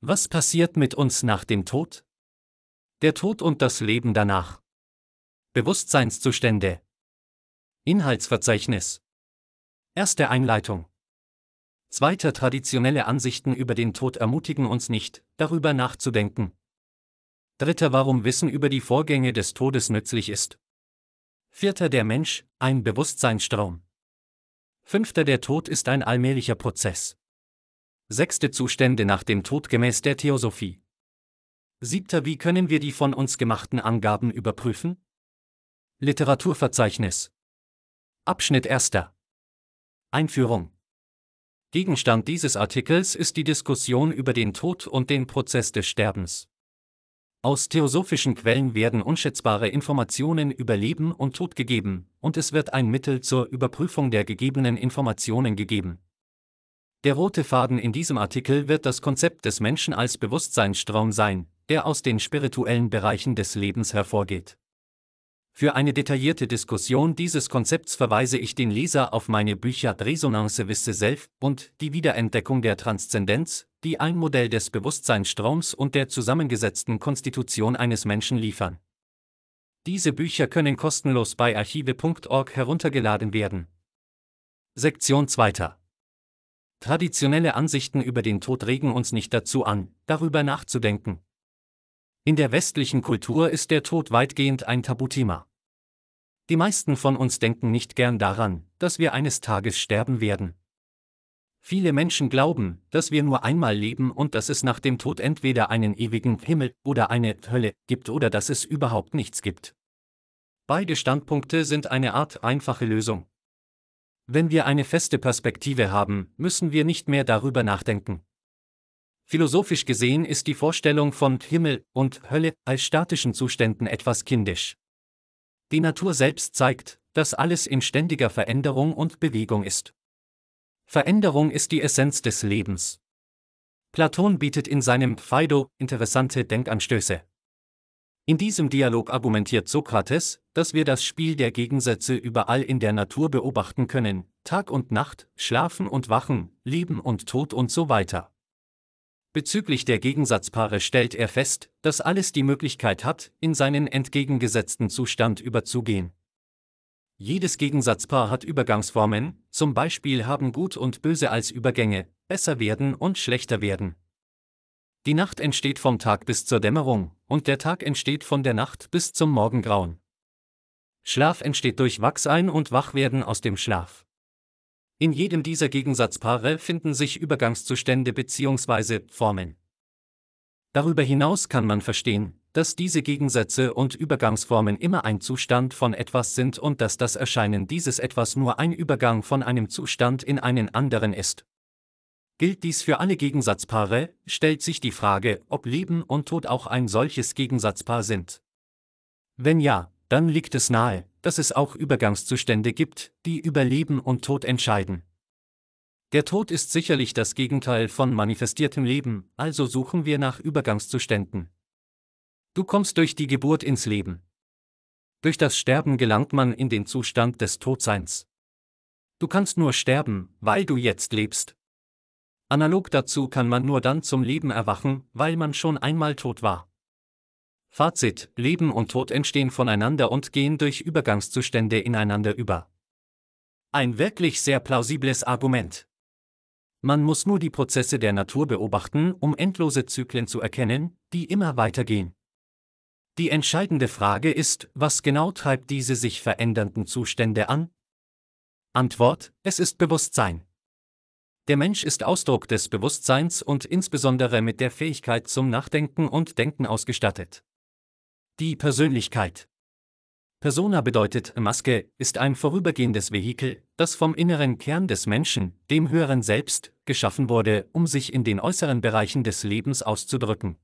Was passiert mit uns nach dem Tod? Der Tod und das Leben danach. Bewusstseinszustände. Inhaltsverzeichnis. Erste Einleitung. Zweiter traditionelle Ansichten über den Tod ermutigen uns nicht, darüber nachzudenken. Dritter warum Wissen über die Vorgänge des Todes nützlich ist. Vierter der Mensch, ein Bewusstseinsstrom. Fünfter der Tod ist ein allmählicher Prozess. Sechste Zustände nach dem Tod gemäß der Theosophie. Siebter Wie können wir die von uns gemachten Angaben überprüfen? Literaturverzeichnis. Abschnitt 1. Einführung. Gegenstand dieses Artikels ist die Diskussion über den Tod und den Prozess des Sterbens. Aus theosophischen Quellen werden unschätzbare Informationen über Leben und Tod gegeben, und es wird ein Mittel zur Überprüfung der gegebenen Informationen gegeben. Der rote Faden in diesem Artikel wird das Konzept des Menschen als Bewusstseinsstrom sein, der aus den spirituellen Bereichen des Lebens hervorgeht. Für eine detaillierte Diskussion dieses Konzepts verweise ich den Leser auf meine Bücher Resonance Wisse Self und Die Wiederentdeckung der Transzendenz, die ein Modell des Bewusstseinsstroms und der zusammengesetzten Konstitution eines Menschen liefern. Diese Bücher können kostenlos bei archive.org heruntergeladen werden. Sektion 2. Traditionelle Ansichten über den Tod regen uns nicht dazu an, darüber nachzudenken. In der westlichen Kultur ist der Tod weitgehend ein Tabuthema. Die meisten von uns denken nicht gern daran, dass wir eines Tages sterben werden. Viele Menschen glauben, dass wir nur einmal leben und dass es nach dem Tod entweder einen ewigen Himmel oder eine Hölle gibt oder dass es überhaupt nichts gibt. Beide Standpunkte sind eine Art einfache Lösung. Wenn wir eine feste Perspektive haben, müssen wir nicht mehr darüber nachdenken. Philosophisch gesehen ist die Vorstellung von Himmel und Hölle als statischen Zuständen etwas kindisch. Die Natur selbst zeigt, dass alles in ständiger Veränderung und Bewegung ist. Veränderung ist die Essenz des Lebens. Platon bietet in seinem Phaido interessante Denkanstöße. In diesem Dialog argumentiert Sokrates, dass wir das Spiel der Gegensätze überall in der Natur beobachten können, Tag und Nacht, Schlafen und Wachen, Leben und Tod und so weiter. Bezüglich der Gegensatzpaare stellt er fest, dass alles die Möglichkeit hat, in seinen entgegengesetzten Zustand überzugehen. Jedes Gegensatzpaar hat Übergangsformen, zum Beispiel haben Gut und Böse als Übergänge, besser werden und schlechter werden, die Nacht entsteht vom Tag bis zur Dämmerung, und der Tag entsteht von der Nacht bis zum Morgengrauen. Schlaf entsteht durch Wachsein und Wachwerden aus dem Schlaf. In jedem dieser Gegensatzpaare finden sich Übergangszustände bzw. Formen. Darüber hinaus kann man verstehen, dass diese Gegensätze und Übergangsformen immer ein Zustand von etwas sind und dass das Erscheinen dieses etwas nur ein Übergang von einem Zustand in einen anderen ist. Gilt dies für alle Gegensatzpaare, stellt sich die Frage, ob Leben und Tod auch ein solches Gegensatzpaar sind. Wenn ja, dann liegt es nahe, dass es auch Übergangszustände gibt, die über Leben und Tod entscheiden. Der Tod ist sicherlich das Gegenteil von manifestiertem Leben, also suchen wir nach Übergangszuständen. Du kommst durch die Geburt ins Leben. Durch das Sterben gelangt man in den Zustand des Todseins. Du kannst nur sterben, weil du jetzt lebst. Analog dazu kann man nur dann zum Leben erwachen, weil man schon einmal tot war. Fazit, Leben und Tod entstehen voneinander und gehen durch Übergangszustände ineinander über. Ein wirklich sehr plausibles Argument. Man muss nur die Prozesse der Natur beobachten, um endlose Zyklen zu erkennen, die immer weitergehen. Die entscheidende Frage ist, was genau treibt diese sich verändernden Zustände an? Antwort, es ist Bewusstsein. Der Mensch ist Ausdruck des Bewusstseins und insbesondere mit der Fähigkeit zum Nachdenken und Denken ausgestattet. Die Persönlichkeit. Persona bedeutet Maske, ist ein vorübergehendes Vehikel, das vom inneren Kern des Menschen, dem höheren Selbst, geschaffen wurde, um sich in den äußeren Bereichen des Lebens auszudrücken.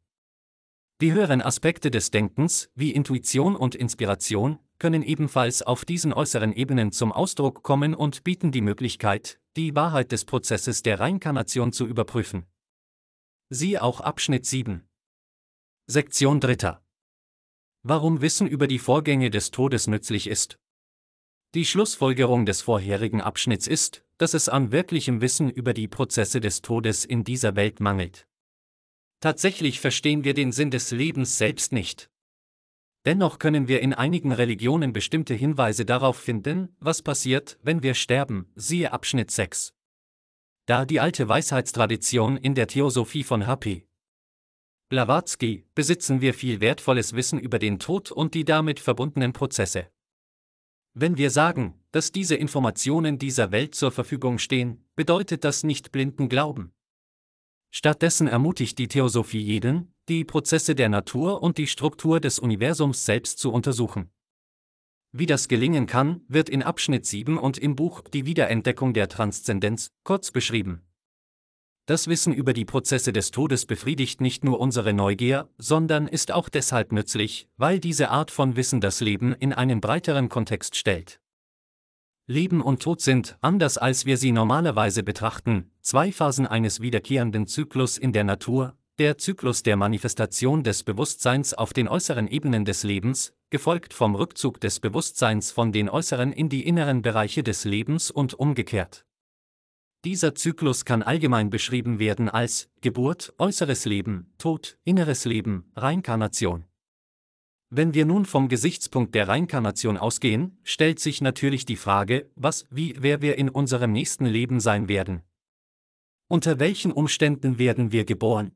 Die höheren Aspekte des Denkens, wie Intuition und Inspiration, können ebenfalls auf diesen äußeren Ebenen zum Ausdruck kommen und bieten die Möglichkeit, die Wahrheit des Prozesses der Reinkarnation zu überprüfen. Siehe auch Abschnitt 7. Sektion 3. Warum Wissen über die Vorgänge des Todes nützlich ist. Die Schlussfolgerung des vorherigen Abschnitts ist, dass es an wirklichem Wissen über die Prozesse des Todes in dieser Welt mangelt. Tatsächlich verstehen wir den Sinn des Lebens selbst nicht. Dennoch können wir in einigen Religionen bestimmte Hinweise darauf finden, was passiert, wenn wir sterben, siehe Abschnitt 6. Da die alte Weisheitstradition in der Theosophie von Happy Blavatsky besitzen wir viel wertvolles Wissen über den Tod und die damit verbundenen Prozesse. Wenn wir sagen, dass diese Informationen dieser Welt zur Verfügung stehen, bedeutet das nicht blinden Glauben. Stattdessen ermutigt die Theosophie jeden, die Prozesse der Natur und die Struktur des Universums selbst zu untersuchen. Wie das gelingen kann, wird in Abschnitt 7 und im Buch Die Wiederentdeckung der Transzendenz kurz beschrieben. Das Wissen über die Prozesse des Todes befriedigt nicht nur unsere Neugier, sondern ist auch deshalb nützlich, weil diese Art von Wissen das Leben in einen breiteren Kontext stellt. Leben und Tod sind, anders als wir sie normalerweise betrachten, zwei Phasen eines wiederkehrenden Zyklus in der Natur, der Zyklus der Manifestation des Bewusstseins auf den äußeren Ebenen des Lebens, gefolgt vom Rückzug des Bewusstseins von den äußeren in die inneren Bereiche des Lebens und umgekehrt. Dieser Zyklus kann allgemein beschrieben werden als Geburt, äußeres Leben, Tod, inneres Leben, Reinkarnation. Wenn wir nun vom Gesichtspunkt der Reinkarnation ausgehen, stellt sich natürlich die Frage, was, wie, wer wir in unserem nächsten Leben sein werden. Unter welchen Umständen werden wir geboren?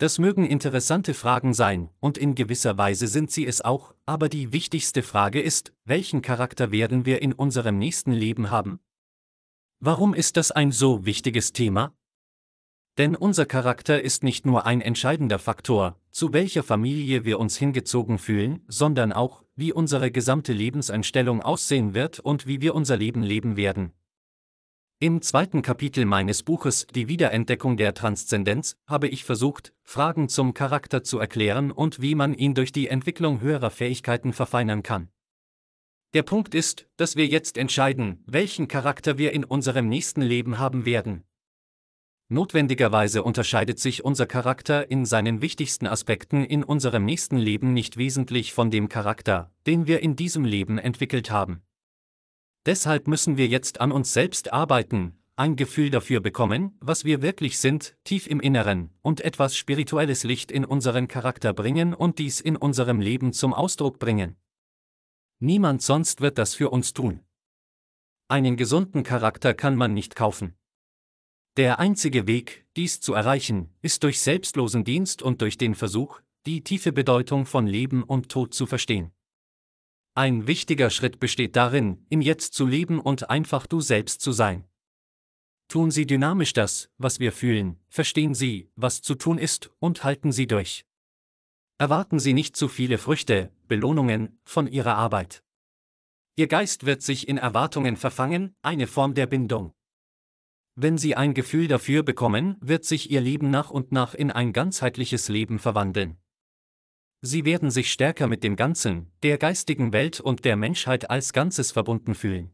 Das mögen interessante Fragen sein, und in gewisser Weise sind sie es auch, aber die wichtigste Frage ist, welchen Charakter werden wir in unserem nächsten Leben haben? Warum ist das ein so wichtiges Thema? Denn unser Charakter ist nicht nur ein entscheidender Faktor, zu welcher Familie wir uns hingezogen fühlen, sondern auch, wie unsere gesamte Lebenseinstellung aussehen wird und wie wir unser Leben leben werden, im zweiten Kapitel meines Buches Die Wiederentdeckung der Transzendenz habe ich versucht, Fragen zum Charakter zu erklären und wie man ihn durch die Entwicklung höherer Fähigkeiten verfeinern kann. Der Punkt ist, dass wir jetzt entscheiden, welchen Charakter wir in unserem nächsten Leben haben werden. Notwendigerweise unterscheidet sich unser Charakter in seinen wichtigsten Aspekten in unserem nächsten Leben nicht wesentlich von dem Charakter, den wir in diesem Leben entwickelt haben. Deshalb müssen wir jetzt an uns selbst arbeiten, ein Gefühl dafür bekommen, was wir wirklich sind, tief im Inneren, und etwas spirituelles Licht in unseren Charakter bringen und dies in unserem Leben zum Ausdruck bringen. Niemand sonst wird das für uns tun. Einen gesunden Charakter kann man nicht kaufen. Der einzige Weg, dies zu erreichen, ist durch selbstlosen Dienst und durch den Versuch, die tiefe Bedeutung von Leben und Tod zu verstehen. Ein wichtiger Schritt besteht darin, im Jetzt zu leben und einfach du selbst zu sein. Tun Sie dynamisch das, was wir fühlen, verstehen Sie, was zu tun ist, und halten Sie durch. Erwarten Sie nicht zu viele Früchte, Belohnungen, von Ihrer Arbeit. Ihr Geist wird sich in Erwartungen verfangen, eine Form der Bindung. Wenn Sie ein Gefühl dafür bekommen, wird sich Ihr Leben nach und nach in ein ganzheitliches Leben verwandeln. Sie werden sich stärker mit dem Ganzen, der geistigen Welt und der Menschheit als Ganzes verbunden fühlen.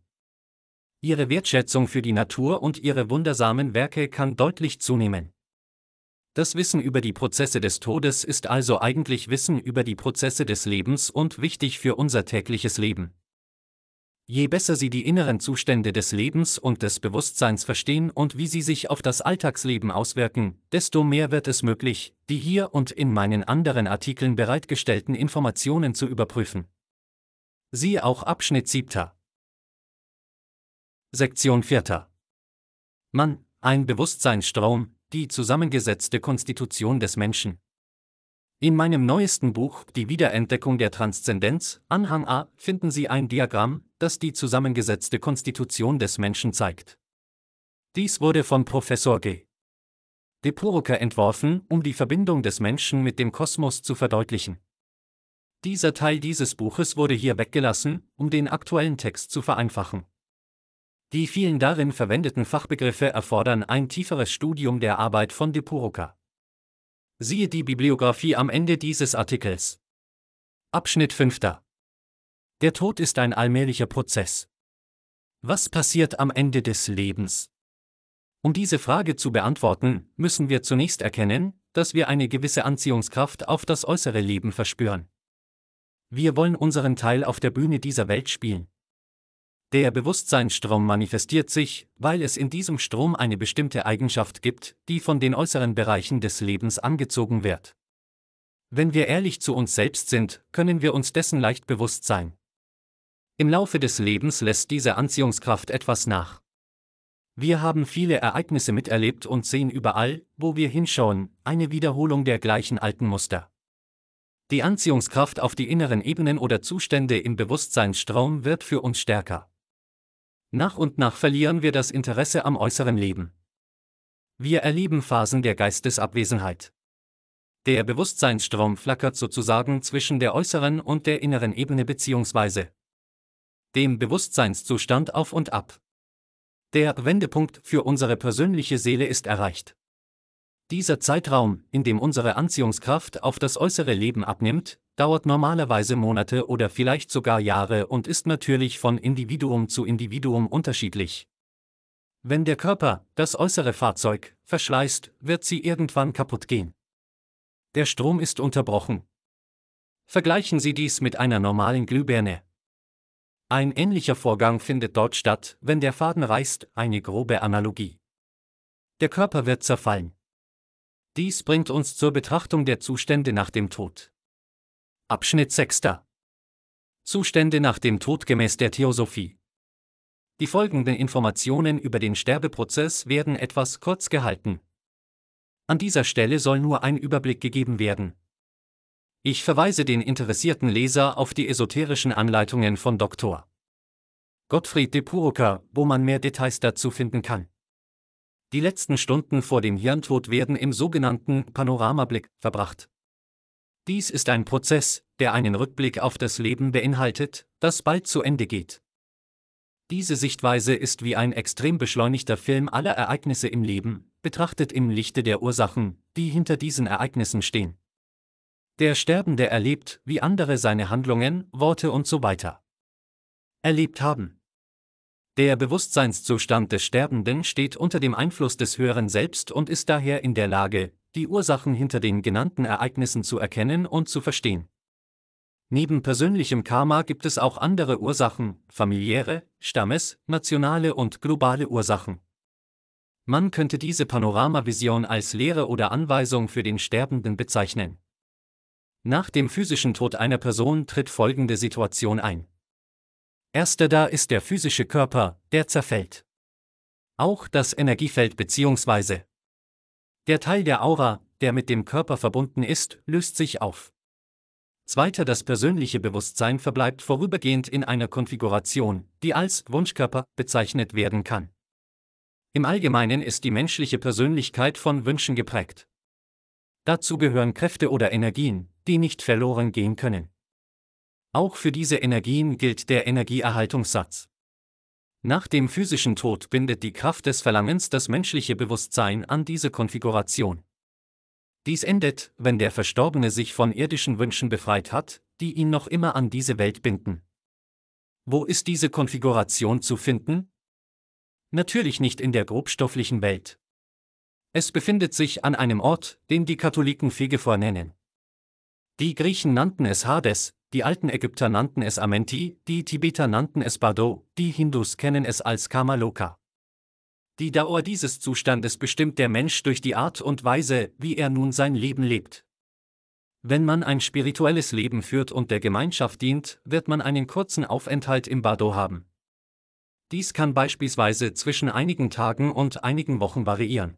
Ihre Wertschätzung für die Natur und ihre wundersamen Werke kann deutlich zunehmen. Das Wissen über die Prozesse des Todes ist also eigentlich Wissen über die Prozesse des Lebens und wichtig für unser tägliches Leben. Je besser Sie die inneren Zustände des Lebens und des Bewusstseins verstehen und wie sie sich auf das Alltagsleben auswirken, desto mehr wird es möglich, die hier und in meinen anderen Artikeln bereitgestellten Informationen zu überprüfen. Siehe auch Abschnitt 7. Sektion 4. Mann, ein Bewusstseinsstrom, die zusammengesetzte Konstitution des Menschen. In meinem neuesten Buch Die Wiederentdeckung der Transzendenz, Anhang A, finden Sie ein Diagramm, das die zusammengesetzte Konstitution des Menschen zeigt. Dies wurde von Professor G. De Purucker entworfen, um die Verbindung des Menschen mit dem Kosmos zu verdeutlichen. Dieser Teil dieses Buches wurde hier weggelassen, um den aktuellen Text zu vereinfachen. Die vielen darin verwendeten Fachbegriffe erfordern ein tieferes Studium der Arbeit von De Purucker. Siehe die Bibliografie am Ende dieses Artikels. Abschnitt 5. Der Tod ist ein allmählicher Prozess. Was passiert am Ende des Lebens? Um diese Frage zu beantworten, müssen wir zunächst erkennen, dass wir eine gewisse Anziehungskraft auf das äußere Leben verspüren. Wir wollen unseren Teil auf der Bühne dieser Welt spielen. Der Bewusstseinsstrom manifestiert sich, weil es in diesem Strom eine bestimmte Eigenschaft gibt, die von den äußeren Bereichen des Lebens angezogen wird. Wenn wir ehrlich zu uns selbst sind, können wir uns dessen leicht bewusst sein. Im Laufe des Lebens lässt diese Anziehungskraft etwas nach. Wir haben viele Ereignisse miterlebt und sehen überall, wo wir hinschauen, eine Wiederholung der gleichen alten Muster. Die Anziehungskraft auf die inneren Ebenen oder Zustände im Bewusstseinsstrom wird für uns stärker. Nach und nach verlieren wir das Interesse am äußeren Leben. Wir erleben Phasen der Geistesabwesenheit. Der Bewusstseinsstrom flackert sozusagen zwischen der äußeren und der inneren Ebene bzw. dem Bewusstseinszustand auf und ab. Der Wendepunkt für unsere persönliche Seele ist erreicht. Dieser Zeitraum, in dem unsere Anziehungskraft auf das äußere Leben abnimmt, dauert normalerweise Monate oder vielleicht sogar Jahre und ist natürlich von Individuum zu Individuum unterschiedlich. Wenn der Körper, das äußere Fahrzeug, verschleißt, wird sie irgendwann kaputt gehen. Der Strom ist unterbrochen. Vergleichen Sie dies mit einer normalen Glühbirne. Ein ähnlicher Vorgang findet dort statt, wenn der Faden reißt, eine grobe Analogie. Der Körper wird zerfallen. Dies bringt uns zur Betrachtung der Zustände nach dem Tod. Abschnitt 6. Zustände nach dem Tod gemäß der Theosophie. Die folgenden Informationen über den Sterbeprozess werden etwas kurz gehalten. An dieser Stelle soll nur ein Überblick gegeben werden. Ich verweise den interessierten Leser auf die esoterischen Anleitungen von Dr. Gottfried de Puruka, wo man mehr Details dazu finden kann. Die letzten Stunden vor dem Hirntod werden im sogenannten Panoramablick verbracht. Dies ist ein Prozess, der einen Rückblick auf das Leben beinhaltet, das bald zu Ende geht. Diese Sichtweise ist wie ein extrem beschleunigter Film aller Ereignisse im Leben, betrachtet im Lichte der Ursachen, die hinter diesen Ereignissen stehen. Der Sterbende erlebt, wie andere seine Handlungen, Worte und so weiter erlebt haben. Der Bewusstseinszustand des Sterbenden steht unter dem Einfluss des höheren Selbst und ist daher in der Lage, die Ursachen hinter den genannten Ereignissen zu erkennen und zu verstehen. Neben persönlichem Karma gibt es auch andere Ursachen, familiäre, Stammes-, nationale und globale Ursachen. Man könnte diese Panoramavision als Lehre oder Anweisung für den Sterbenden bezeichnen. Nach dem physischen Tod einer Person tritt folgende Situation ein. Erster da ist der physische Körper, der zerfällt. Auch das Energiefeld bzw. der Teil der Aura, der mit dem Körper verbunden ist, löst sich auf. Zweiter das persönliche Bewusstsein verbleibt vorübergehend in einer Konfiguration, die als Wunschkörper bezeichnet werden kann. Im Allgemeinen ist die menschliche Persönlichkeit von Wünschen geprägt. Dazu gehören Kräfte oder Energien, die nicht verloren gehen können. Auch für diese Energien gilt der Energieerhaltungssatz. Nach dem physischen Tod bindet die Kraft des Verlangens das menschliche Bewusstsein an diese Konfiguration. Dies endet, wenn der Verstorbene sich von irdischen Wünschen befreit hat, die ihn noch immer an diese Welt binden. Wo ist diese Konfiguration zu finden? Natürlich nicht in der grobstofflichen Welt. Es befindet sich an einem Ort, den die Katholiken Fegefort nennen. Die Griechen nannten es Hades, die alten Ägypter nannten es Amenti, die Tibeter nannten es Bado, die Hindus kennen es als Kamaloka. Die Dauer dieses Zustandes bestimmt der Mensch durch die Art und Weise, wie er nun sein Leben lebt. Wenn man ein spirituelles Leben führt und der Gemeinschaft dient, wird man einen kurzen Aufenthalt im Bado haben. Dies kann beispielsweise zwischen einigen Tagen und einigen Wochen variieren.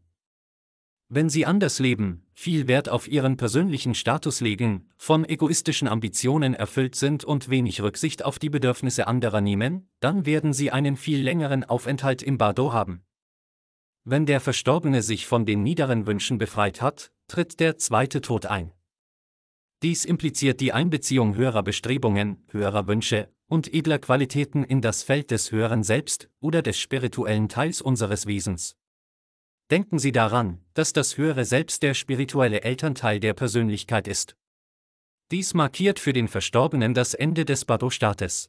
Wenn sie anders leben, viel Wert auf ihren persönlichen Status legen, von egoistischen Ambitionen erfüllt sind und wenig Rücksicht auf die Bedürfnisse anderer nehmen, dann werden sie einen viel längeren Aufenthalt im Bardo haben. Wenn der Verstorbene sich von den niederen Wünschen befreit hat, tritt der zweite Tod ein. Dies impliziert die Einbeziehung höherer Bestrebungen, höherer Wünsche und edler Qualitäten in das Feld des höheren Selbst oder des spirituellen Teils unseres Wesens. Denken Sie daran, dass das höhere Selbst der spirituelle Elternteil der Persönlichkeit ist. Dies markiert für den Verstorbenen das Ende des bado staates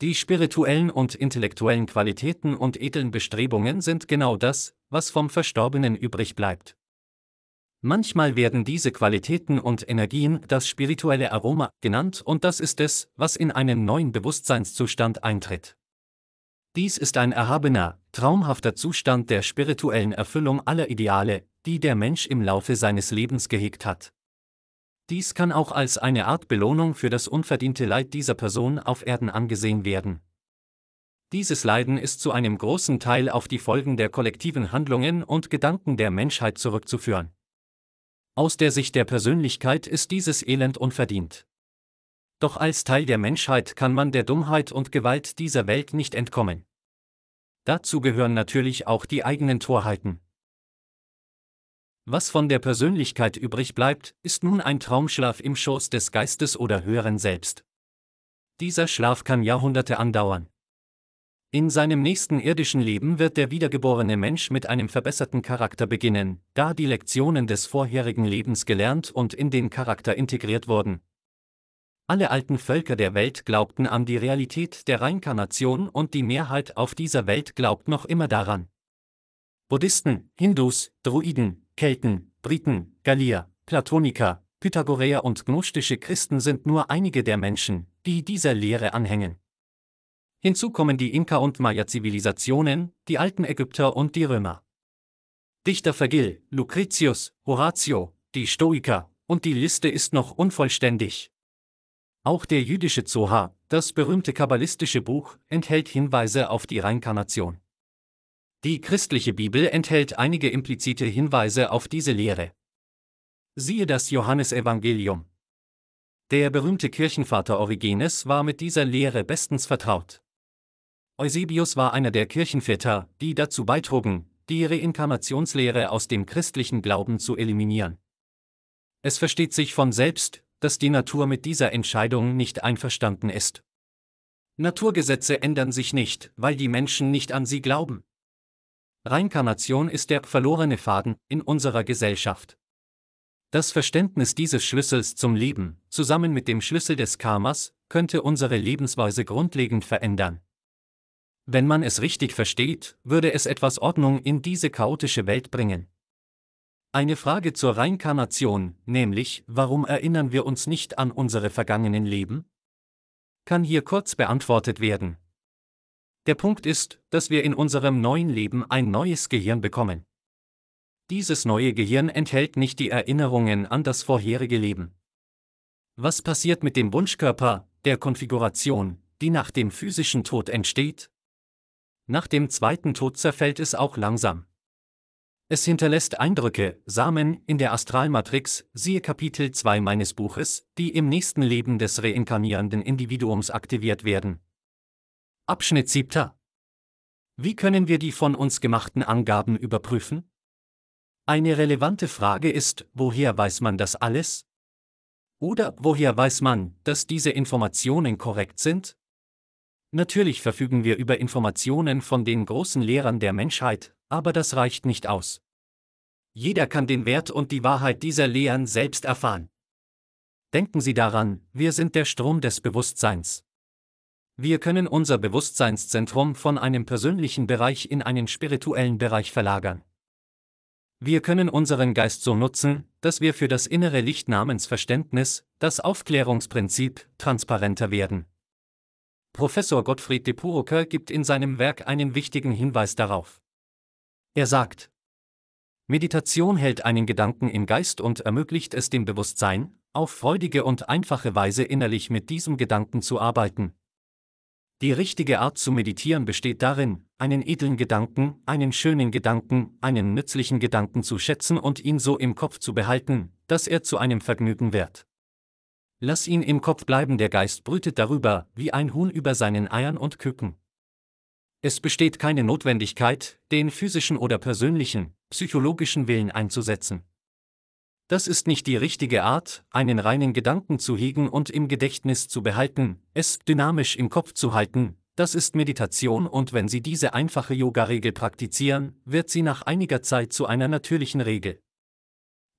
Die spirituellen und intellektuellen Qualitäten und edlen Bestrebungen sind genau das, was vom Verstorbenen übrig bleibt. Manchmal werden diese Qualitäten und Energien das spirituelle Aroma genannt und das ist es, was in einen neuen Bewusstseinszustand eintritt. Dies ist ein erhabener, traumhafter Zustand der spirituellen Erfüllung aller Ideale, die der Mensch im Laufe seines Lebens gehegt hat. Dies kann auch als eine Art Belohnung für das unverdiente Leid dieser Person auf Erden angesehen werden. Dieses Leiden ist zu einem großen Teil auf die Folgen der kollektiven Handlungen und Gedanken der Menschheit zurückzuführen. Aus der Sicht der Persönlichkeit ist dieses Elend unverdient. Doch als Teil der Menschheit kann man der Dummheit und Gewalt dieser Welt nicht entkommen. Dazu gehören natürlich auch die eigenen Torheiten. Was von der Persönlichkeit übrig bleibt, ist nun ein Traumschlaf im Schoß des Geistes oder höheren Selbst. Dieser Schlaf kann Jahrhunderte andauern. In seinem nächsten irdischen Leben wird der wiedergeborene Mensch mit einem verbesserten Charakter beginnen, da die Lektionen des vorherigen Lebens gelernt und in den Charakter integriert wurden, alle alten Völker der Welt glaubten an die Realität der Reinkarnation und die Mehrheit auf dieser Welt glaubt noch immer daran. Buddhisten, Hindus, Druiden, Kelten, Briten, Gallier, Platoniker, Pythagoreer und gnostische Christen sind nur einige der Menschen, die dieser Lehre anhängen. Hinzu kommen die Inka- und Maya-Zivilisationen, die alten Ägypter und die Römer. Dichter Vergil, Lucretius, Horatio, die Stoiker, und die Liste ist noch unvollständig. Auch der jüdische Zohar, das berühmte kabbalistische Buch, enthält Hinweise auf die Reinkarnation. Die christliche Bibel enthält einige implizite Hinweise auf diese Lehre. Siehe das Johannesevangelium. Der berühmte Kirchenvater Origenes war mit dieser Lehre bestens vertraut. Eusebius war einer der Kirchenväter, die dazu beitrugen, die Reinkarnationslehre aus dem christlichen Glauben zu eliminieren. Es versteht sich von selbst, dass die Natur mit dieser Entscheidung nicht einverstanden ist. Naturgesetze ändern sich nicht, weil die Menschen nicht an sie glauben. Reinkarnation ist der verlorene Faden in unserer Gesellschaft. Das Verständnis dieses Schlüssels zum Leben, zusammen mit dem Schlüssel des Karmas, könnte unsere Lebensweise grundlegend verändern. Wenn man es richtig versteht, würde es etwas Ordnung in diese chaotische Welt bringen. Eine Frage zur Reinkarnation, nämlich, warum erinnern wir uns nicht an unsere vergangenen Leben? Kann hier kurz beantwortet werden. Der Punkt ist, dass wir in unserem neuen Leben ein neues Gehirn bekommen. Dieses neue Gehirn enthält nicht die Erinnerungen an das vorherige Leben. Was passiert mit dem Wunschkörper, der Konfiguration, die nach dem physischen Tod entsteht? Nach dem zweiten Tod zerfällt es auch langsam. Es hinterlässt Eindrücke, Samen, in der Astralmatrix, siehe Kapitel 2 meines Buches, die im nächsten Leben des reinkarnierenden Individuums aktiviert werden. Abschnitt 7. Wie können wir die von uns gemachten Angaben überprüfen? Eine relevante Frage ist, woher weiß man das alles? Oder woher weiß man, dass diese Informationen korrekt sind? Natürlich verfügen wir über Informationen von den großen Lehrern der Menschheit, aber das reicht nicht aus. Jeder kann den Wert und die Wahrheit dieser Lehren selbst erfahren. Denken Sie daran, wir sind der Strom des Bewusstseins. Wir können unser Bewusstseinszentrum von einem persönlichen Bereich in einen spirituellen Bereich verlagern. Wir können unseren Geist so nutzen, dass wir für das innere Licht namens Verständnis, das Aufklärungsprinzip, transparenter werden. Professor Gottfried de Puroker gibt in seinem Werk einen wichtigen Hinweis darauf. Er sagt, Meditation hält einen Gedanken im Geist und ermöglicht es dem Bewusstsein, auf freudige und einfache Weise innerlich mit diesem Gedanken zu arbeiten. Die richtige Art zu meditieren besteht darin, einen edlen Gedanken, einen schönen Gedanken, einen nützlichen Gedanken zu schätzen und ihn so im Kopf zu behalten, dass er zu einem Vergnügen wird. Lass ihn im Kopf bleiben, der Geist brütet darüber, wie ein Huhn über seinen Eiern und Küken. Es besteht keine Notwendigkeit, den physischen oder persönlichen, psychologischen Willen einzusetzen. Das ist nicht die richtige Art, einen reinen Gedanken zu hegen und im Gedächtnis zu behalten, es dynamisch im Kopf zu halten, das ist Meditation und wenn Sie diese einfache Yoga-Regel praktizieren, wird sie nach einiger Zeit zu einer natürlichen Regel.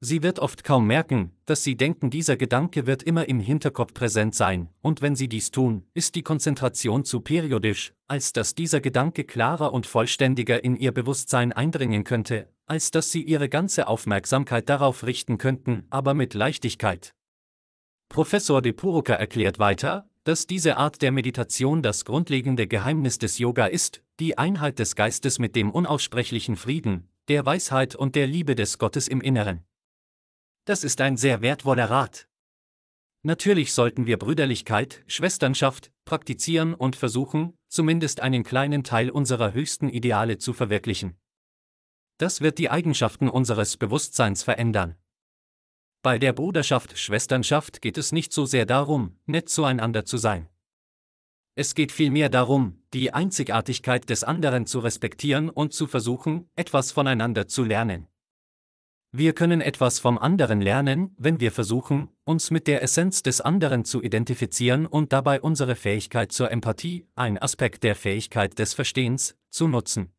Sie wird oft kaum merken, dass Sie denken, dieser Gedanke wird immer im Hinterkopf präsent sein, und wenn Sie dies tun, ist die Konzentration zu periodisch, als dass dieser Gedanke klarer und vollständiger in Ihr Bewusstsein eindringen könnte, als dass Sie Ihre ganze Aufmerksamkeit darauf richten könnten, aber mit Leichtigkeit. Professor De Puruka erklärt weiter, dass diese Art der Meditation das grundlegende Geheimnis des Yoga ist, die Einheit des Geistes mit dem unaussprechlichen Frieden, der Weisheit und der Liebe des Gottes im Inneren. Das ist ein sehr wertvoller Rat. Natürlich sollten wir Brüderlichkeit, Schwesternschaft praktizieren und versuchen, zumindest einen kleinen Teil unserer höchsten Ideale zu verwirklichen. Das wird die Eigenschaften unseres Bewusstseins verändern. Bei der Bruderschaft Schwesternschaft geht es nicht so sehr darum, nett zueinander zu sein. Es geht vielmehr darum, die Einzigartigkeit des anderen zu respektieren und zu versuchen, etwas voneinander zu lernen. Wir können etwas vom anderen lernen, wenn wir versuchen, uns mit der Essenz des anderen zu identifizieren und dabei unsere Fähigkeit zur Empathie, ein Aspekt der Fähigkeit des Verstehens, zu nutzen.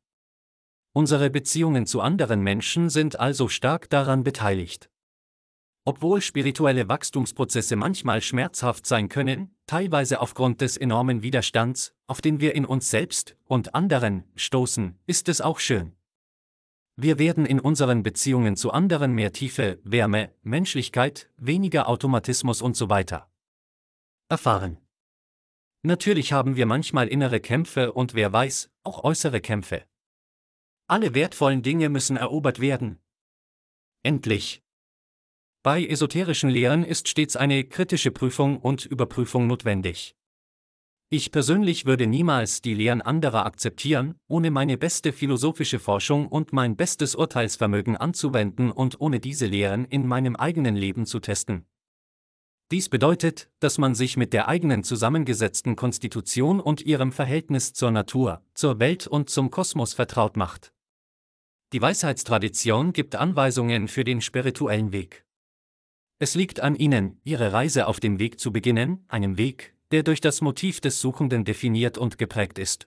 Unsere Beziehungen zu anderen Menschen sind also stark daran beteiligt. Obwohl spirituelle Wachstumsprozesse manchmal schmerzhaft sein können, teilweise aufgrund des enormen Widerstands, auf den wir in uns selbst und anderen stoßen, ist es auch schön, wir werden in unseren Beziehungen zu anderen mehr Tiefe, Wärme, Menschlichkeit, weniger Automatismus und so weiter erfahren. Natürlich haben wir manchmal innere Kämpfe und wer weiß, auch äußere Kämpfe. Alle wertvollen Dinge müssen erobert werden. Endlich. Bei esoterischen Lehren ist stets eine kritische Prüfung und Überprüfung notwendig. Ich persönlich würde niemals die Lehren anderer akzeptieren, ohne meine beste philosophische Forschung und mein bestes Urteilsvermögen anzuwenden und ohne diese Lehren in meinem eigenen Leben zu testen. Dies bedeutet, dass man sich mit der eigenen zusammengesetzten Konstitution und ihrem Verhältnis zur Natur, zur Welt und zum Kosmos vertraut macht. Die Weisheitstradition gibt Anweisungen für den spirituellen Weg. Es liegt an Ihnen, Ihre Reise auf dem Weg zu beginnen, einem Weg, der durch das Motiv des Suchenden definiert und geprägt ist.